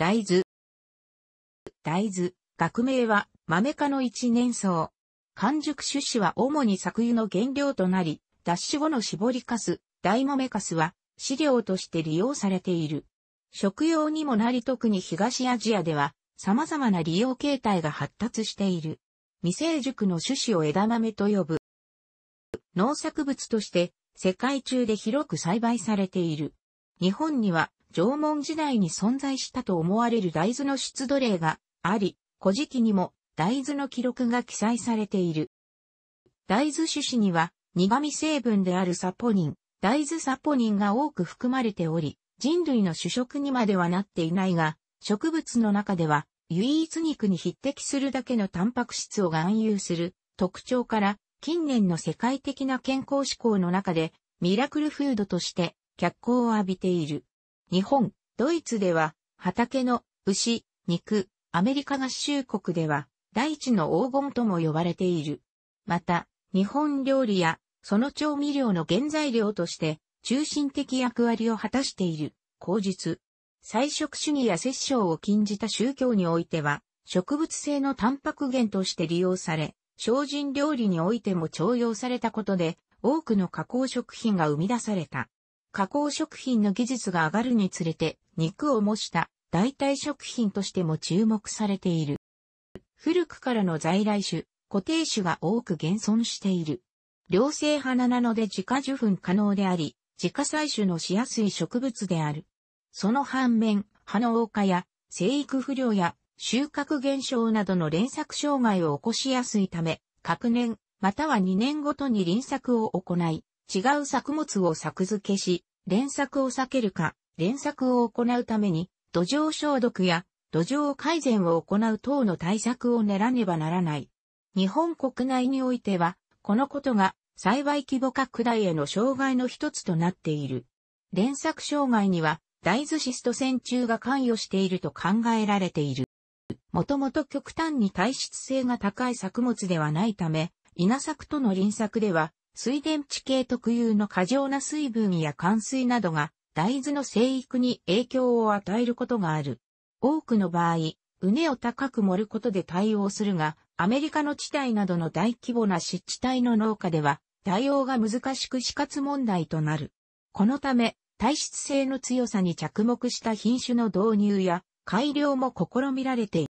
大豆。大豆、学名は豆科の一年草。完熟種子は主に作油の原料となり、脱脂後の絞りかす、大豆かすは飼料として利用されている。食用にもなり特に東アジアでは様々な利用形態が発達している。未成熟の種子を枝豆と呼ぶ。農作物として世界中で広く栽培されている。日本には縄文時代に存在したと思われる大豆の出土例があり、古事記にも大豆の記録が記載されている。大豆種子には苦味成分であるサポニン、大豆サポニンが多く含まれており、人類の主食にまではなっていないが、植物の中では唯一肉に匹敵するだけのタンパク質を含有する特徴から、近年の世界的な健康志向の中でミラクルフードとして脚光を浴びている。日本、ドイツでは、畑の牛、肉、アメリカ合衆国では、大地の黄金とも呼ばれている。また、日本料理や、その調味料の原材料として、中心的役割を果たしている、口実。菜食主義や摂生を禁じた宗教においては、植物性のタンパク源として利用され、精進料理においても徴用されたことで、多くの加工食品が生み出された。加工食品の技術が上がるにつれて、肉を模した代替食品としても注目されている。古くからの在来種、固定種が多く現存している。良性花なので自家受粉可能であり、自家採取のしやすい植物である。その反面、葉の黄化や生育不良や収穫減少などの連作障害を起こしやすいため、各年、または2年ごとに輪作を行い、違う作物を作付けし、連作を避けるか、連作を行うために、土壌消毒や土壌改善を行う等の対策を練らねばならない。日本国内においては、このことが栽培規模拡大への障害の一つとなっている。連作障害には、大豆シスト線虫が関与していると考えられている。もともと極端に耐質性が高い作物ではないため、稲作との輪作では水田地形特有の過剰な水分や乾水などが大豆の生育に影響を与えることがある。多くの場合、畝を高く盛ることで対応するが、アメリカの地帯などの大規模な湿地帯の農家では、対応が難しく死活問題となる。このため、体質性の強さに着目した品種の導入や改良も試みられている。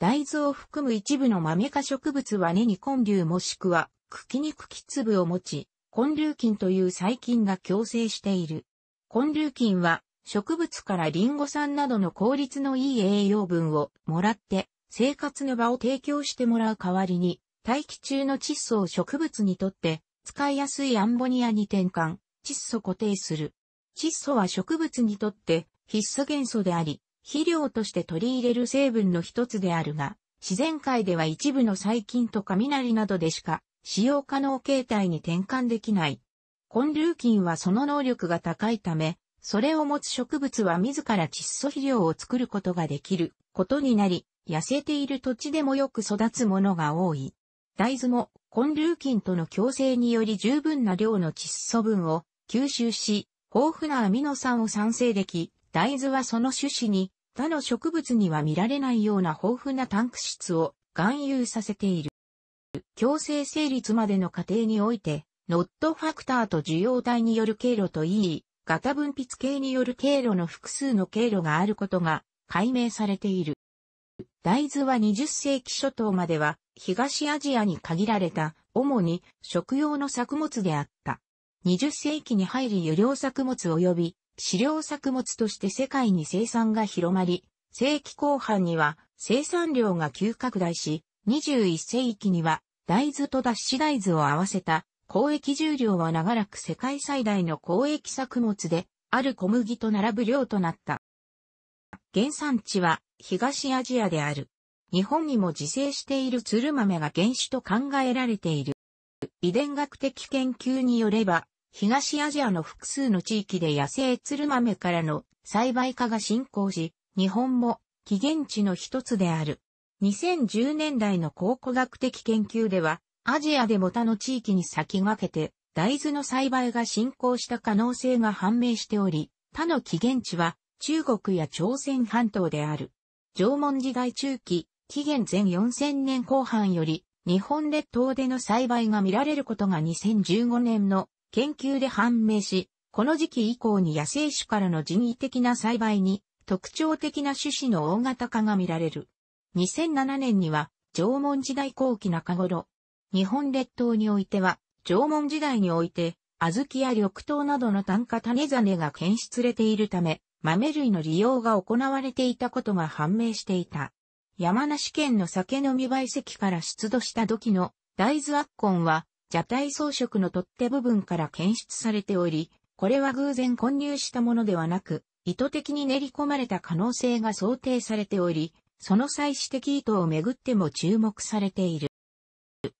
大豆を含む一部の豆化科植物は根に根粒もしくは茎に茎粒を持ち、根粒菌という細菌が共生している。根粒菌は植物からリンゴ酸などの効率のいい栄養分をもらって生活の場を提供してもらう代わりに大気中の窒素を植物にとって使いやすいアンモニアに転換、窒素固定する。窒素は植物にとって必須元素であり、肥料として取り入れる成分の一つであるが、自然界では一部の細菌と雷などでしか使用可能形態に転換できない。根粒菌はその能力が高いため、それを持つ植物は自ら窒素肥料を作ることができることになり、痩せている土地でもよく育つものが多い。大豆も根粒菌との共生により十分な量の窒素分を吸収し、豊富なアミノ酸を産生でき、大豆はその種子に他の植物には見られないような豊富なタンク質を含有させている。強制成立までの過程において、ノットファクターと受容体による経路といい、型分泌系による経路の複数の経路があることが解明されている。大豆は20世紀初頭までは東アジアに限られた主に食用の作物であった。20世紀に入り油料作物及び飼料作物として世界に生産が広まり、世紀後半には生産量が急拡大し、21世紀には大豆と脱脂大豆を合わせた交易重量は長らく世界最大の交易作物で、ある小麦と並ぶ量となった。原産地は東アジアである。日本にも自生しているツルマメが原種と考えられている。遺伝学的研究によれば、東アジアの複数の地域で野生ツルマメからの栽培化が進行し、日本も起源地の一つである。2010年代の考古学的研究では、アジアでも他の地域に先駆けて、大豆の栽培が進行した可能性が判明しており、他の起源地は中国や朝鮮半島である。縄文時代中期、紀元前4000年後半より、日本列島での栽培が見られることが2015年の研究で判明し、この時期以降に野生種からの人為的な栽培に特徴的な種子の大型化が見られる。2007年には、縄文時代後期中頃、日本列島においては、縄文時代において、小豆や緑豆などの単価種種が検出されているため、豆類の利用が行われていたことが判明していた。山梨県の酒飲み媒石から出土した土器の大豆圧痕は、蛇体装飾の取っ手部分から検出されており、これは偶然混入したものではなく、意図的に練り込まれた可能性が想定されており、その祭祀的意図をめぐっても注目されている。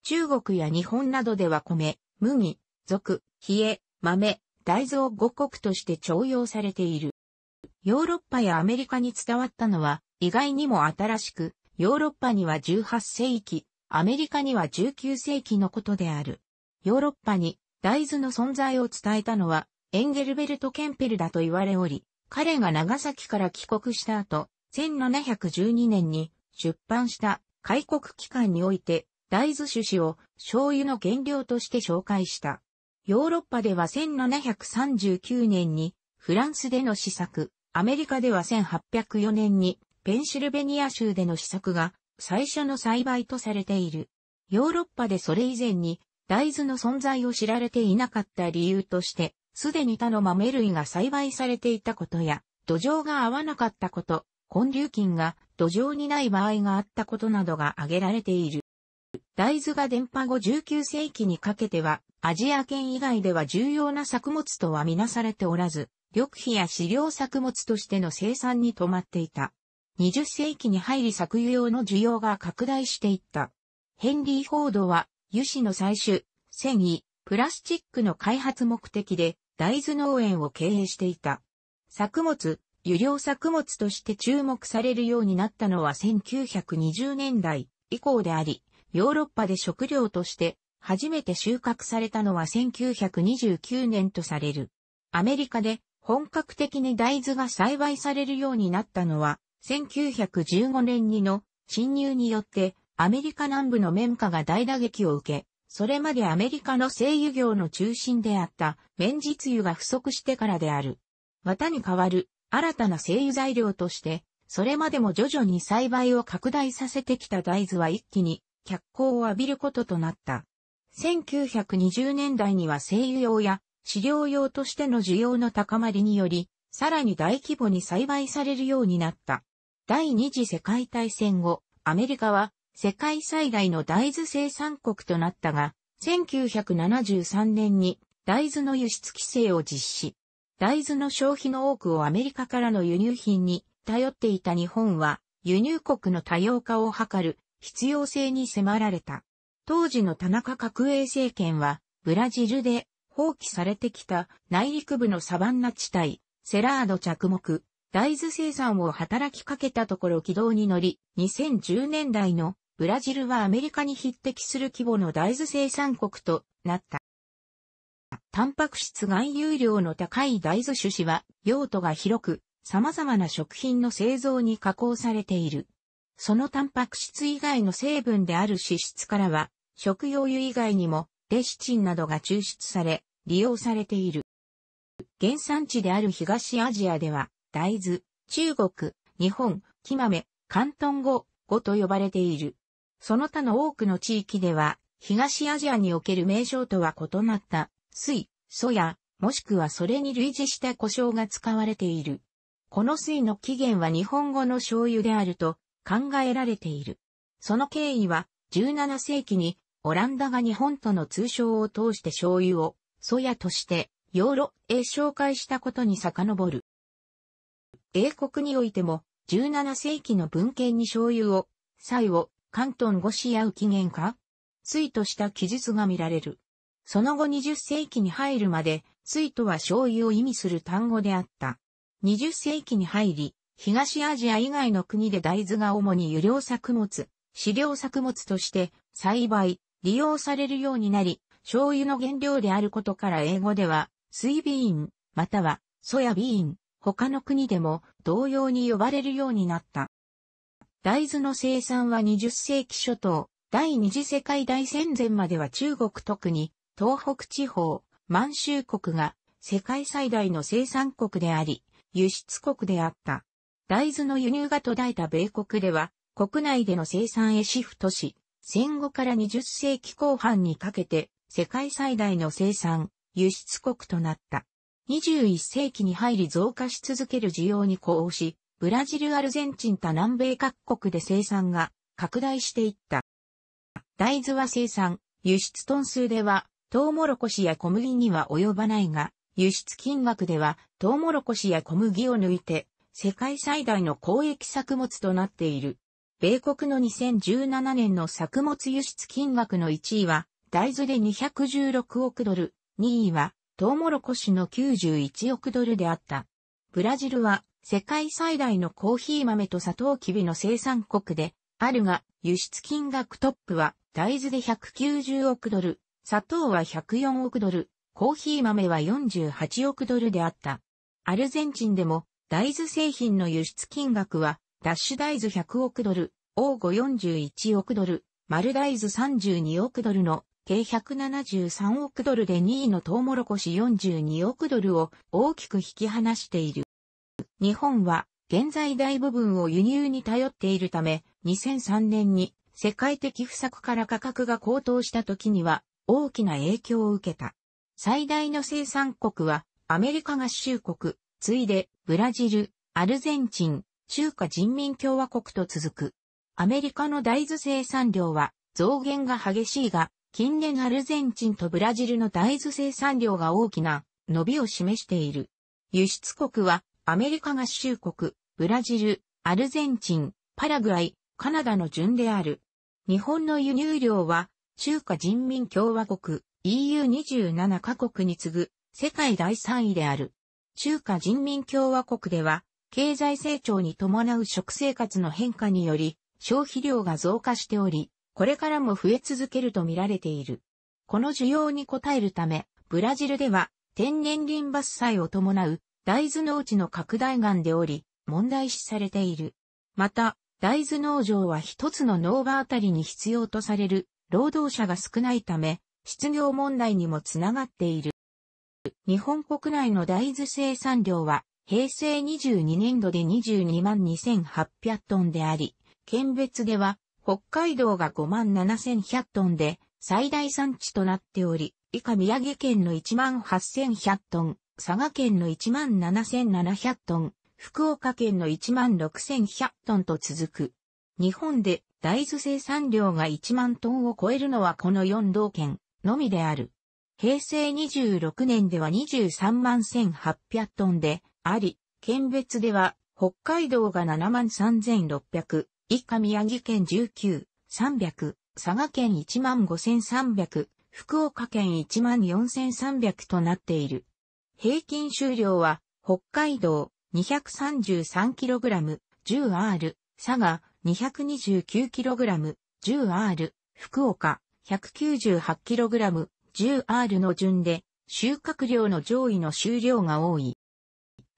中国や日本などでは米、麦、属、冷え、豆、大豆を五穀として徴用されている。ヨーロッパやアメリカに伝わったのは意外にも新しく、ヨーロッパには18世紀、アメリカには19世紀のことである。ヨーロッパに大豆の存在を伝えたのはエンゲルベルト・ケンペルだと言われおり、彼が長崎から帰国した後、1712年に出版した開国期間において大豆種子を醤油の原料として紹介した。ヨーロッパでは1739年にフランスでの試作、アメリカでは1804年にペンシルベニア州での試作が最初の栽培とされている。ヨーロッパでそれ以前に大豆の存在を知られていなかった理由として、すでに他の豆類が栽培されていたことや、土壌が合わなかったこと、根粒菌が土壌にない場合があったことなどが挙げられている。大豆が電波後19世紀にかけては、アジア圏以外では重要な作物とはみなされておらず、緑肥や飼料作物としての生産に止まっていた。20世紀に入り作油用の需要が拡大していった。ヘンリー・フォードは、油脂の採取、繊維、プラスチックの開発目的で、大豆農園を経営していた。作物、油料作物として注目されるようになったのは1920年代以降であり、ヨーロッパで食料として初めて収穫されたのは1929年とされる。アメリカで本格的に大豆が栽培されるようになったのは1915年にの侵入によってアメリカ南部の綿花が大打撃を受け、それまでアメリカの製油業の中心であった綿実油が不足してからである。綿に代わる新たな精油材料として、それまでも徐々に栽培を拡大させてきた大豆は一気に脚光を浴びることとなった。1920年代には精油用や飼料用としての需要の高まりにより、さらに大規模に栽培されるようになった。第二次世界大戦後、アメリカは世界最大の大豆生産国となったが、1973年に大豆の輸出規制を実施。大豆の消費の多くをアメリカからの輸入品に頼っていた日本は、輸入国の多様化を図る必要性に迫られた。当時の田中角栄政権は、ブラジルで放棄されてきた内陸部のサバンナ地帯、セラード着目、大豆生産を働きかけたところ軌道に乗り、2010年代のブラジルはアメリカに匹敵する規模の大豆生産国となった。タンパク質含有量の高い大豆種子は用途が広く、様々な食品の製造に加工されている。そのタンパク質以外の成分である脂質からは、食用油以外にもレシチンなどが抽出され、利用されている。原産地である東アジアでは、大豆、中国、日本、木豆、関東語、語と呼ばれている。その他の多くの地域では、東アジアにおける名称とは異なった水、素や、もしくはそれに類似した故障が使われている。この水の起源は日本語の醤油であると考えられている。その経緯は17世紀にオランダが日本との通称を通して醤油をソヤとしてヨーロへ紹介したことに遡る。英国においても17世紀の文献に醤油を、最を、関東語しやう起源か水とした記述が見られる。その後20世紀に入るまで、水とは醤油を意味する単語であった。20世紀に入り、東アジア以外の国で大豆が主に油料作物、飼料作物として栽培、利用されるようになり、醤油の原料であることから英語では、水ビーン、またはソヤビーン、他の国でも同様に呼ばれるようになった。大豆の生産は20世紀初頭、第二次世界大戦前までは中国特に東北地方、満州国が世界最大の生産国であり、輸出国であった。大豆の輸入が途絶えた米国では、国内での生産へシフトし、戦後から20世紀後半にかけて、世界最大の生産、輸出国となった。21世紀に入り増加し続ける需要に呼応し、ブラジル、アルゼンチン他南米各国で生産が拡大していった。大豆は生産、輸出トン数ではトウモロコシや小麦には及ばないが、輸出金額ではトウモロコシや小麦を抜いて世界最大の交易作物となっている。米国の2017年の作物輸出金額の1位は大豆で216億ドル、2位はトウモロコシの91億ドルであった。ブラジルは世界最大のコーヒー豆とサトウキビの生産国であるが輸出金額トップは大豆で190億ドル、砂糖は104億ドル、コーヒー豆は48億ドルであった。アルゼンチンでも大豆製品の輸出金額は、ダッシュ大豆100億ドル、オーゴ41億ドル、丸大豆32億ドルの計173億ドルで2位のトウモロコシ42億ドルを大きく引き離している。日本は現在大部分を輸入に頼っているため、2003年に世界的不作から価格が高騰した時には大きな影響を受けた。最大の生産国はアメリカ合衆国、次いでブラジル、アルゼンチン、中華人民共和国と続く。アメリカの大豆生産量は増減が激しいが、近年アルゼンチンとブラジルの大豆生産量が大きな伸びを示している。輸出国はアメリカ合衆国、ブラジル、アルゼンチン、パラグアイ、カナダの順である。日本の輸入量は中華人民共和国 EU27 カ国に次ぐ世界第3位である。中華人民共和国では経済成長に伴う食生活の変化により消費量が増加しており、これからも増え続けると見られている。この需要に応えるため、ブラジルでは天然林伐採を伴う大豆農地の拡大岩でおり、問題視されている。また、大豆農場は一つの農場あたりに必要とされる労働者が少ないため、失業問題にもつながっている。日本国内の大豆生産量は、平成22年度で22万2800トンであり、県別では、北海道が5万7100トンで、最大産地となっており、以下宮城県の1万8100トン、佐賀県の1万7700トン、福岡県の1万6100トンと続く。日本で大豆生産量が1万トンを超えるのはこの4道県のみである。平成26年では23万1800トンであり、県別では北海道が7万3600、以下宮城県19、300、佐賀県1万5300、福岡県1万4300となっている。平均収量は北海道 233kg、10R、佐賀 229kg、10R、福岡、198kg、10R の順で、収穫量の上位の収量が多い。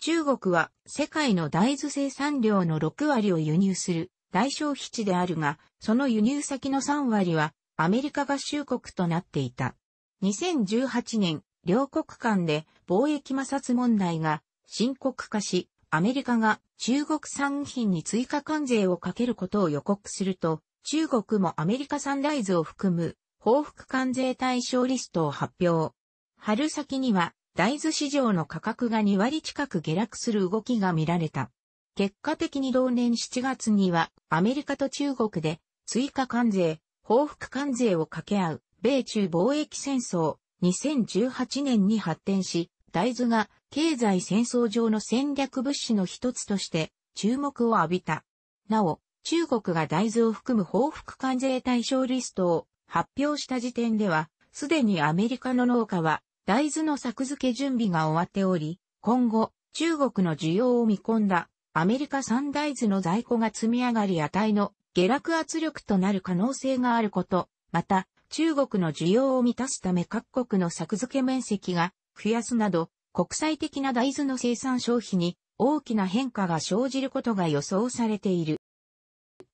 中国は世界の大豆生産量の6割を輸入する大消費地であるが、その輸入先の3割はアメリカ合衆国となっていた。2018年、両国間で貿易摩擦問題が深刻化し、アメリカが中国産品に追加関税をかけることを予告すると、中国もアメリカ産大豆を含む報復関税対象リストを発表。春先には大豆市場の価格が2割近く下落する動きが見られた。結果的に同年7月にはアメリカと中国で追加関税、報復関税を掛け合う米中貿易戦争2018年に発展し、大豆が経済戦争上の戦略物資の一つとして注目を浴びた。なお、中国が大豆を含む報復関税対象リストを発表した時点では、すでにアメリカの農家は大豆の作付け準備が終わっており、今後、中国の需要を見込んだアメリカ産大豆の在庫が積み上がり値の下落圧力となる可能性があること、また、中国の需要を満たすため各国の作付け面積が増やすなど、国際的な大豆の生産消費に大きな変化が生じることが予想されている。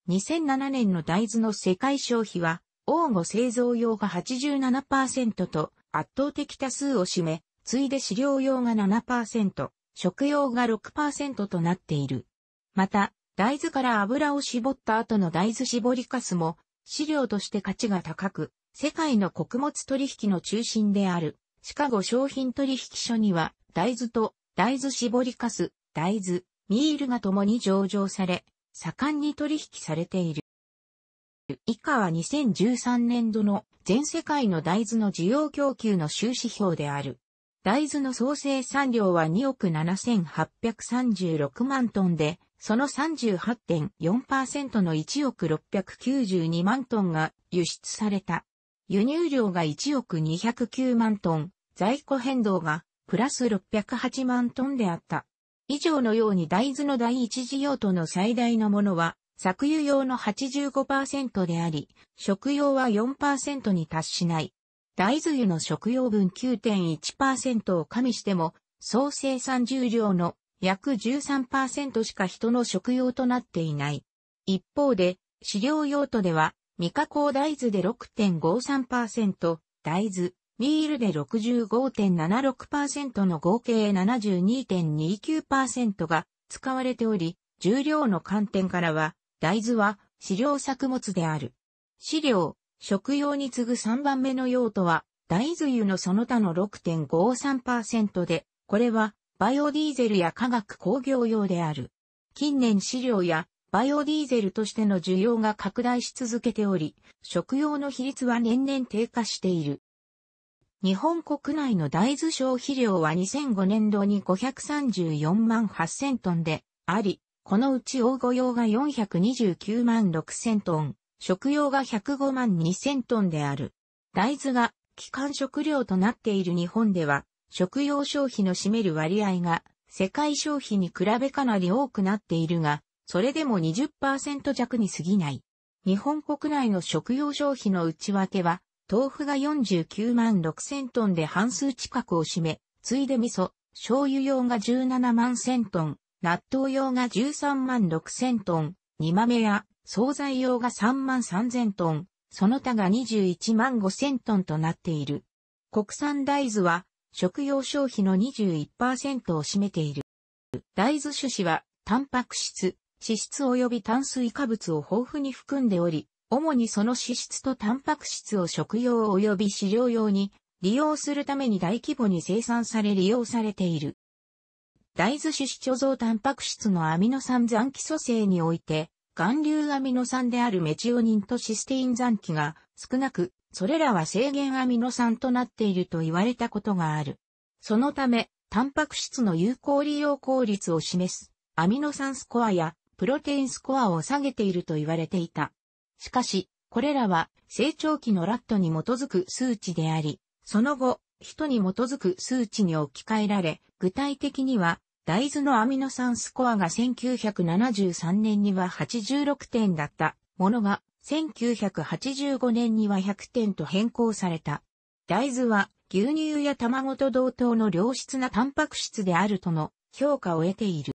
2007年の大豆の世界消費は、王金製造用が87%と圧倒的多数を占め、次いで飼料用が7%、食用が6%となっている。また、大豆から油を絞った後の大豆絞りかすも、飼料として価値が高く、世界の穀物取引の中心である。シカゴ商品取引所には、大豆と大豆絞りかす、大豆、ミールが共に上場され、盛んに取引されている。以下は2013年度の全世界の大豆の需要供給の収支表である。大豆の総生産量は2億7836万トンで、その38.4%の1億692万トンが輸出された。輸入量が1億209万トン、在庫変動がプラス608万トンであった。以上のように大豆の第一次用途の最大のものは、作油用の85%であり、食用は4%に達しない。大豆油の食用分9.1%を加味しても、総生産重量の約13%しか人の食用となっていない。一方で、飼料用途では未加工大豆で6.53%、大豆、ミールで65.76%の合計72.29%が使われており、重量の観点からは、大豆は飼料作物である。飼料、食用に次ぐ3番目の用途は、大豆油のその他の6.53%で、これはバイオディーゼルや化学工業用である。近年飼料やバイオディーゼルとしての需要が拡大し続けており、食用の比率は年々低下している。日本国内の大豆消費量は2005年度に534万8000トンであり、このうち大御用が429万6000トン、食用が105万2000トンである。大豆が基幹食料となっている日本では、食用消費の占める割合が世界消費に比べかなり多くなっているが、それでも20%弱に過ぎない。日本国内の食用消費の内訳は、豆腐が49万6000トンで半数近くを占め、ついで味噌、醤油用が17万1000トン、納豆用が13万6000トン、煮豆や惣菜用が3万3000トン、その他が21万5000トンとなっている。国産大豆は食用消費の21%を占めている。大豆種子は、タンパク質、脂質及び炭水化物を豊富に含んでおり、主にその脂質とタンパク質を食用及び飼料用に利用するために大規模に生産され利用されている。大豆種子貯蔵タンパク質のアミノ酸残基組成において、含硫アミノ酸であるメチオニンとシステイン残基が少なく、それらは制限アミノ酸となっていると言われたことがある。そのため、タンパク質の有効利用効率を示す、アミノ酸スコアやプロテインスコアを下げていると言われていた。しかし、これらは成長期のラットに基づく数値であり、その後、人に基づく数値に置き換えられ、具体的には、大豆のアミノ酸スコアが1973年には86点だったものが、1985年には100点と変更された。大豆は牛乳や卵と同等の良質なタンパク質であるとの評価を得ている。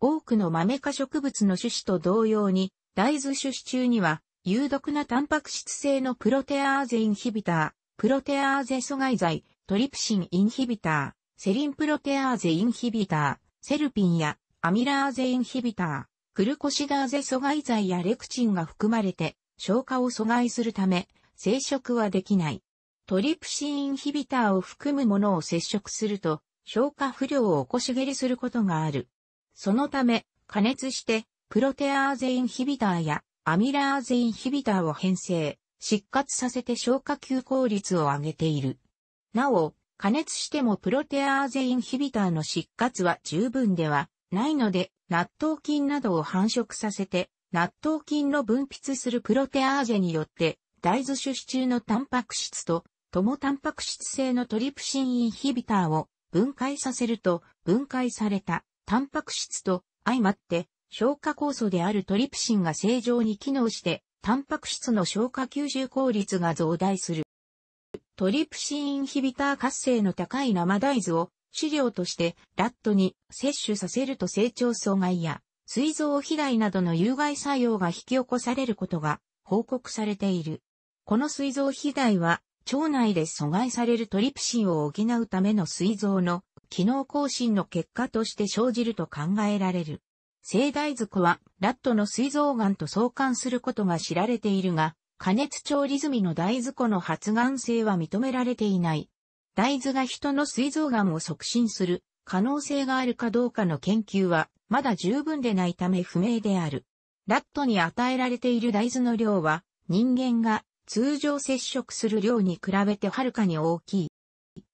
多くの豆化科植物の種子と同様に、大豆種子中には、有毒なタンパク質性のプロテアーゼインヒビター、プロテアーゼ阻害剤、トリプシンインヒビター、セリンプロテアーゼインヒビター、セルピンやアミラーゼインヒビター、クルコシダーゼ阻害剤やレクチンが含まれて、消化を阻害するため、生殖はできない。トリプシンインヒビターを含むものを接触すると、消化不良を起こし下痢することがある。そのため、加熱して、プロテアーゼインヒビターやアミラーゼインヒビターを編成、失活させて消化吸効率を上げている。なお、加熱してもプロテアーゼインヒビターの失活は十分ではないので、納豆菌などを繁殖させて、納豆菌の分泌するプロテアーゼによって、大豆種子中のタンパク質と、共タンパク質性のトリプシンインヒビターを分解させると、分解されたタンパク質と相まって消化酵素であるトリプシンが正常に機能して、タンパク質の消化吸収効率が増大する。トリプシンインヒビター活性の高い生大豆を飼料としてラットに摂取させると成長阻害や膵臓肥大などの有害作用が引き起こされることが報告されている。この膵臓肥大は腸内で阻害されるトリプシンを補うための膵臓の機能更新の結果として生じると考えられる。生大庫は、ラットの膵臓癌と相関することが知られているが、加熱調理済みの大豆粉の発がん性は認められていない。大豆が人の膵臓癌を促進する可能性があるかどうかの研究は、まだ十分でないため不明である。ラットに与えられている大豆の量は、人間が通常接触する量に比べてはるかに大きい。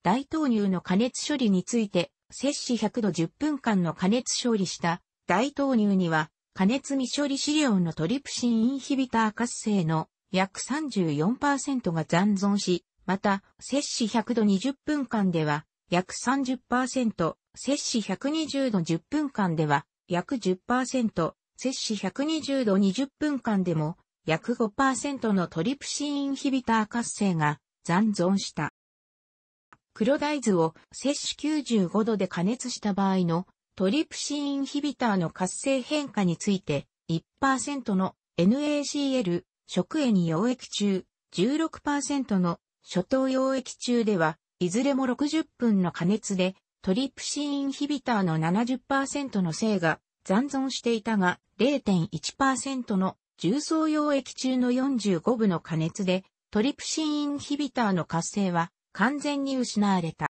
大豆乳の加熱処理について、摂氏100度10分間の加熱処理した大豆乳には、加熱未処理資料のトリプシンインヒビター活性の約34%が残存し、また、摂氏100度20分間では約30%、摂氏120度10分間では約10%、摂氏120度20分間でも約5%のトリプシンインヒビター活性が残存した。黒大豆を摂取95度で加熱した場合のトリプシーインヒビターの活性変化について1%の NaCl 食塩溶液中16%の初等溶液中ではいずれも60分の加熱でトリプシーインヒビターの70%の性が残存していたが0.1%の重曹溶液中の45部の加熱でトリプシーインヒビターの活性は完全に失われた。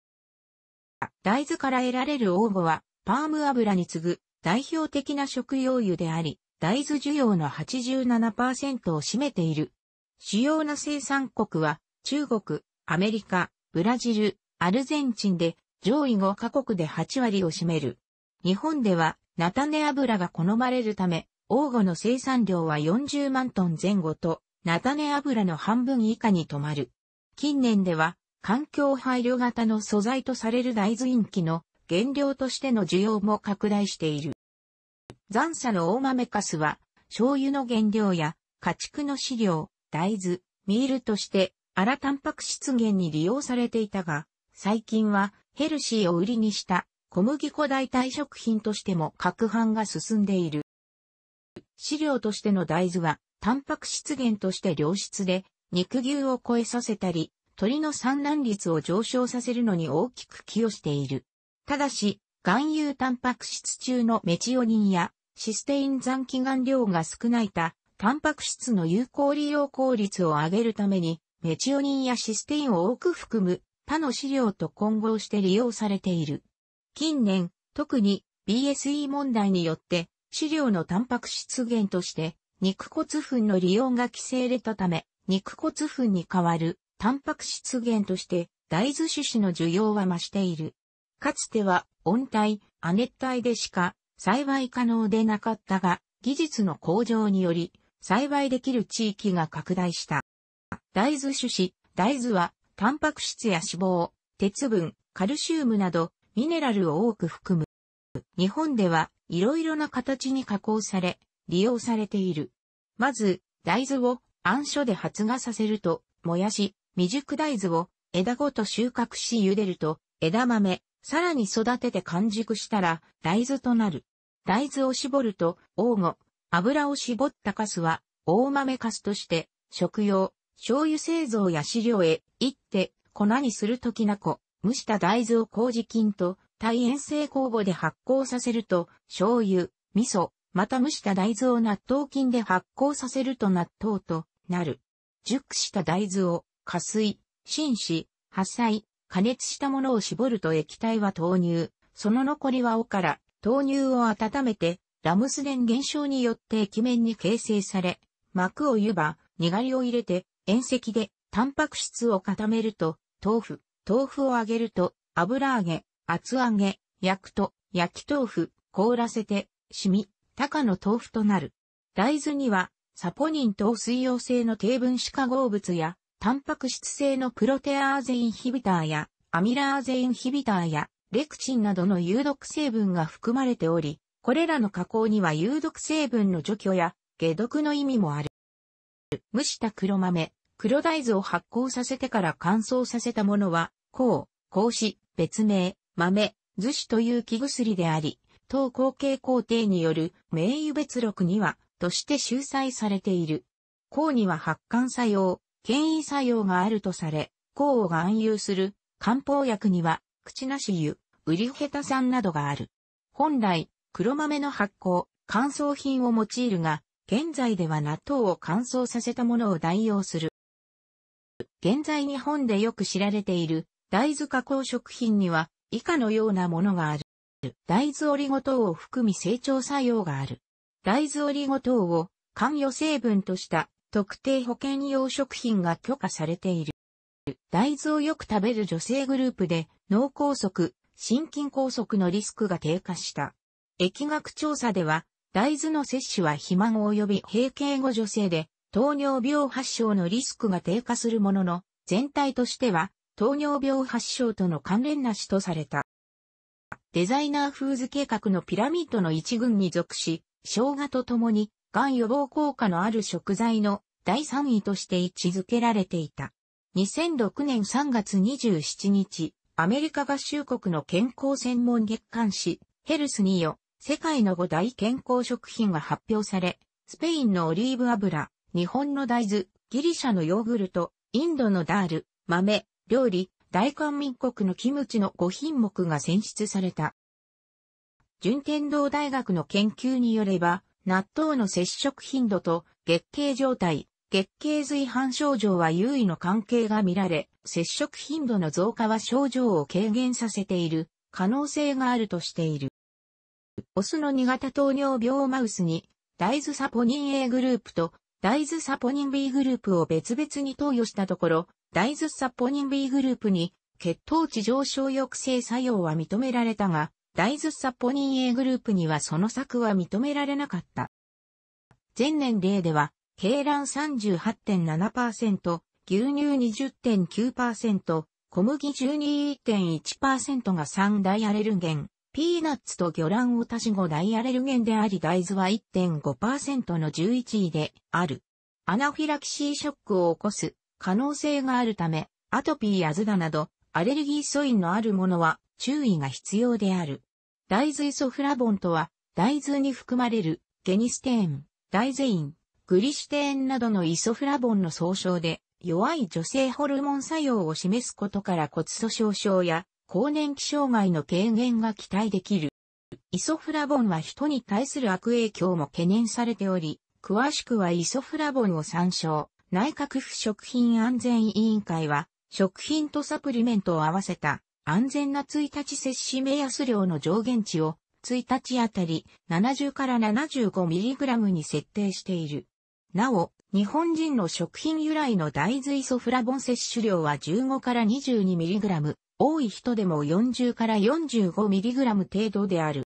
大豆から得られる応募は、パーム油に次ぐ代表的な食用油であり、大豆需要の87%を占めている。主要な生産国は、中国、アメリカ、ブラジル、アルゼンチンで、上位5カ国で8割を占める。日本では、菜種油が好まれるため、王金の生産量は40万トン前後と、菜種油の半分以下に止まる。近年では、環境配慮型の素材とされる大豆インキの原料としての需要も拡大している。残差の大豆かすは、醤油の原料や家畜の飼料、大豆、ミールとして、荒タンパク質源に利用されていたが、最近はヘルシーを売りにした小麦粉代替食品としても拡販が進んでいる。飼料としての大豆は、タンパク質源として良質で、肉牛を超えさせたり、鳥の産卵率を上昇させるのに大きく寄与している。ただし、含有タンパク質中のメチオニンやシステイン残機含量が少ないた、タンパク質の有効利用効率を上げるために、メチオニンやシステインを多く含む他の資料と混合して利用されている。近年、特に BSE 問題によって、飼料のタンパク質源として、肉骨粉の利用が規制れたため、肉骨粉に代わるタンパク質源として大豆種子の需要は増している。かつては温帯、亜熱帯でしか栽培可能でなかったが、技術の向上により栽培できる地域が拡大した。大豆種子、大豆はタンパク質や脂肪、鉄分、カルシウムなどミネラルを多く含む。日本ではいろいろな形に加工され、利用されている。まず、大豆を暗所で発芽させると、もやし、未熟大豆を枝ごと収穫し茹でると、枝豆、さらに育てて完熟したら大豆となる。大豆を絞ると、黄後、油を絞ったカスは、大豆カスとして、食用、醤油製造や飼料へ、行って、粉にするときなこ、蒸した大豆を麹菌と、耐塩性酵母で発酵させると、醤油、味噌、また蒸した大豆を納豆菌で発酵させると納豆となる。熟した大豆を加水、浸士、破砕、加熱したものを絞ると液体は豆乳、その残りは尾から豆乳を温めて、ラムスデン現象によって液面に形成され、膜を湯葉、にがりを入れて、塩石でタンパク質を固めると、豆腐、豆腐を揚げると、油揚げ、厚揚げ、焼くと、焼き豆腐、凍らせて、染み、高の豆腐となる。大豆には、サポニン等水溶性の低分子化合物や、タンパク質性のプロテアーゼインヒビターやアミラーゼインヒビターやレクチンなどの有毒成分が含まれており、これらの加工には有毒成分の除去や解毒の意味もある。蒸した黒豆、黒大豆を発酵させてから乾燥させたものは、甲、甲子、別名、豆、寿司という気薬であり、当後継工程による名誉別録には、として収載されている。抗には発汗作用、権威作用があるとされ、抗をが有する漢方薬には、口なし湯、ウリヘタ酸などがある。本来、黒豆の発酵、乾燥品を用いるが、現在では納豆を乾燥させたものを代用する。現在日本でよく知られている大豆加工食品には以下のようなものがある。大豆オリゴ糖を含み成長作用がある。大豆オリゴ糖を関与成分とした特定保険用食品が許可されている。大豆をよく食べる女性グループで脳梗塞、心筋梗塞のリスクが低下した。疫学調査では、大豆の摂取は肥満及び閉経後女性で、糖尿病発症のリスクが低下するものの、全体としては、糖尿病発症との関連なしとされた。デザイナーフーズ計画のピラミッドの一群に属し、生姜と共にがん予防効果のある食材の第3位として位置づけられていた。2006年3月27日、アメリカ合衆国の健康専門月刊誌、ヘルスによ、世界の5大健康食品が発表され、スペインのオリーブ油、日本の大豆、ギリシャのヨーグルト、インドのダール、豆、料理、大韓民国のキムチの5品目が選出された。順天堂大学の研究によれば、納豆の接触頻度と月経状態、月経随伴症状は優位の関係が見られ、接触頻度の増加は症状を軽減させている可能性があるとしている。オスの2型糖尿病マウスに大豆サポニン A グループと大豆サポニン B グループを別々に投与したところ、大豆サポニン B グループに血糖値上昇抑制作用は認められたが、大豆サポニン A グループにはその策は認められなかった。前年例では、鶏卵38.7%、牛乳20.9%、小麦12.1%が3大アレルゲン、ピーナッツと魚卵を足し5大アレルゲンであり大豆は1.5%の11位である。アナフィラキシーショックを起こす可能性があるため、アトピーやズダなどアレルギー素因のあるものは注意が必要である。大豆イソフラボンとは、大豆に含まれるゲニステーン、大ゼイン、グリシテーンなどのイソフラボンの総称で、弱い女性ホルモン作用を示すことから骨粗鬆症や更年期障害の軽減が期待できる。イソフラボンは人に対する悪影響も懸念されており、詳しくはイソフラボンを参照。内閣府食品安全委員会は、食品とサプリメントを合わせた安全な1日摂取目安量の上限値を1日あたり70から 75mg に設定している。なお、日本人の食品由来の大豆イソフラボン摂取量は15から 22mg、多い人でも40から 45mg 程度である。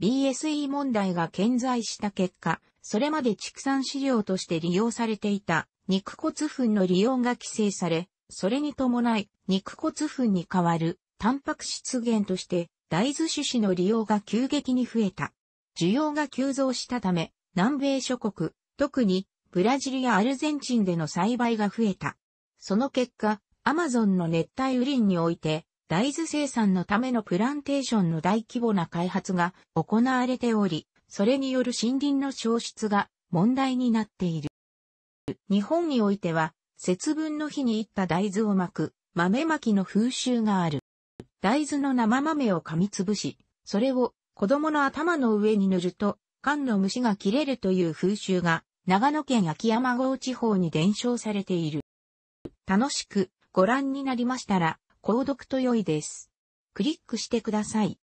BSE 問題が顕在した結果、それまで畜産飼料として利用されていた肉骨粉の利用が規制され、それに伴い、肉骨粉に代わる、タンパク質源として、大豆種子の利用が急激に増えた。需要が急増したため、南米諸国、特にブラジルやアルゼンチンでの栽培が増えた。その結果、アマゾンの熱帯雨林において、大豆生産のためのプランテーションの大規模な開発が行われており、それによる森林の消失が問題になっている。日本においては、節分の日に行った大豆を巻く、豆巻きの風習がある。大豆の生豆を噛みつぶし、それを子供の頭の上に塗ると、缶の虫が切れるという風習が、長野県秋山郷地方に伝承されている。楽しくご覧になりましたら、購読と良いです。クリックしてください。